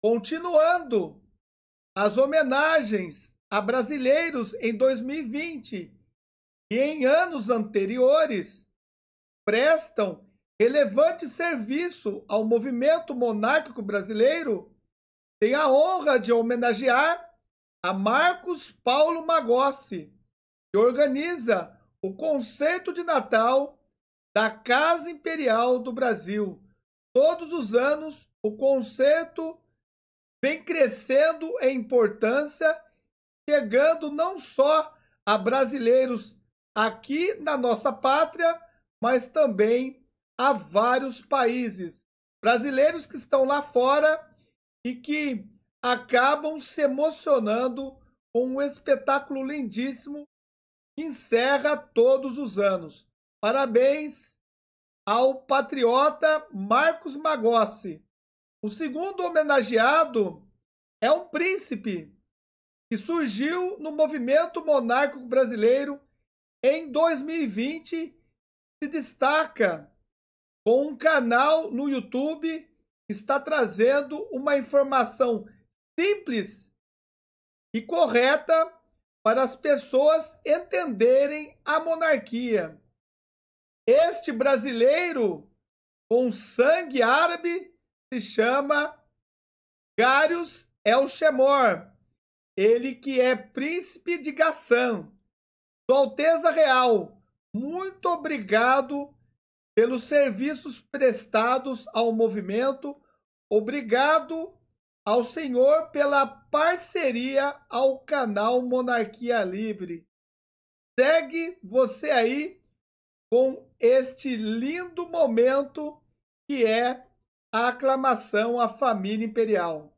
Continuando as homenagens a brasileiros em 2020 e em anos anteriores, prestam relevante serviço ao movimento monárquico brasileiro, tem a honra de homenagear a Marcos Paulo Magossi, que organiza o conceito de Natal da Casa Imperial do Brasil. Todos os anos, o conceito crescendo em importância, chegando não só a brasileiros aqui na nossa pátria, mas também a vários países. Brasileiros que estão lá fora e que acabam se emocionando com um espetáculo lindíssimo que encerra todos os anos. Parabéns ao patriota Marcos Magossi. O segundo homenageado é um príncipe que surgiu no movimento monárquico brasileiro em 2020 se destaca com um canal no YouTube que está trazendo uma informação simples e correta para as pessoas entenderem a monarquia. Este brasileiro com sangue árabe se chama Garius é o Shemor, ele que é príncipe de Gassã. Sua Alteza Real, muito obrigado pelos serviços prestados ao movimento. Obrigado ao senhor pela parceria ao canal Monarquia Livre. Segue você aí com este lindo momento que é a aclamação à família imperial.